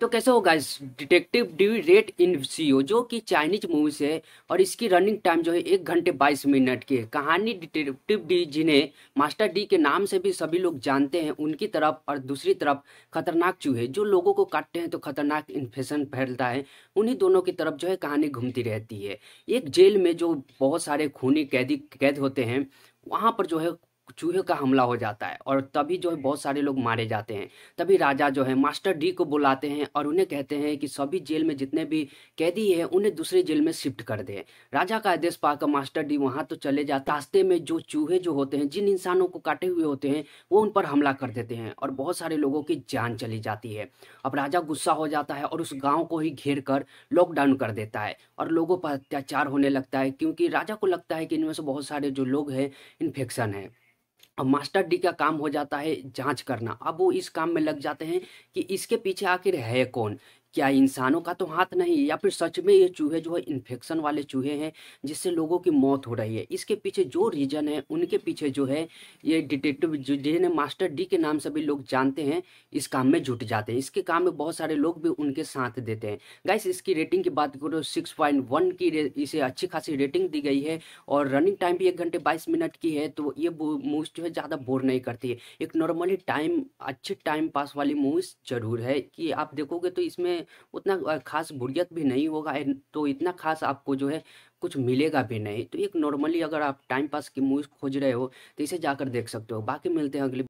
तो कैसे होगा डिटेक्टिव डी रेट इन सीओ जो कि चाइनीज मूवीज है और इसकी रनिंग टाइम जो है एक घंटे बाईस मिनट की है कहानी डिटेक्टिव डी जिन्हें मास्टर डी के नाम से भी सभी लोग जानते हैं उनकी तरफ और दूसरी तरफ खतरनाक चूहे जो लोगों को काटते हैं तो खतरनाक इन्फेक्शन फैलता है उन्हीं दोनों की तरफ जो है कहानी घूमती रहती है एक जेल में जो बहुत सारे खूनी कैदी कैद होते हैं वहाँ पर जो है चूहे का हमला हो जाता है और तभी जो है बहुत सारे लोग मारे जाते हैं तभी राजा जो है मास्टर डी को बुलाते हैं और उन्हें कहते हैं कि सभी जेल में जितने भी कैदी हैं उन्हें दूसरे जेल में शिफ्ट कर दें राजा का आदेश पाकर मास्टर डी वहाँ तो चले जाते रास्ते में जो चूहे जो होते हैं जिन इंसानों को काटे हुए होते हैं वो उन पर हमला कर देते हैं और बहुत सारे लोगों की जान चली जाती है अब राजा गुस्सा हो जाता है और उस गाँव को ही घेर कर लॉकडाउन कर देता है और लोगों पर अत्याचार होने लगता है क्योंकि राजा को लगता है कि इनमें से बहुत सारे जो लोग हैं इन्फेक्शन है मास्टर डी का काम हो जाता है जांच करना अब वो इस काम में लग जाते हैं कि इसके पीछे आखिर है कौन क्या इंसानों का तो हाथ नहीं या फिर सच में ये चूहे जो है इन्फेक्शन वाले चूहे हैं जिससे लोगों की मौत हो रही है इसके पीछे जो रीजन है उनके पीछे जो है ये डिटेक्टिव जिन्हें मास्टर डी के नाम से भी लोग जानते हैं इस काम में जुट जाते हैं इसके काम में बहुत सारे लोग भी उनके साथ देते हैं गाइस इसकी रेटिंग की बात करो सिक्स पॉइंट वन की इसे अच्छी खासी रेटिंग दी गई है और रनिंग टाइम भी एक घंटे बाईस मिनट की है तो ये मूवीज जो है ज़्यादा बोर नहीं करती है एक नॉर्मली टाइम अच्छे टाइम पास वाली मूवीज जरूर है कि आप देखोगे तो इसमें उतना खास बुरियत भी नहीं होगा तो इतना खास आपको जो है कुछ मिलेगा भी नहीं तो एक नॉर्मली अगर आप टाइम पास की मूवीज़ खोज रहे हो तो इसे जाकर देख सकते हो बाकी मिलते हैं अगले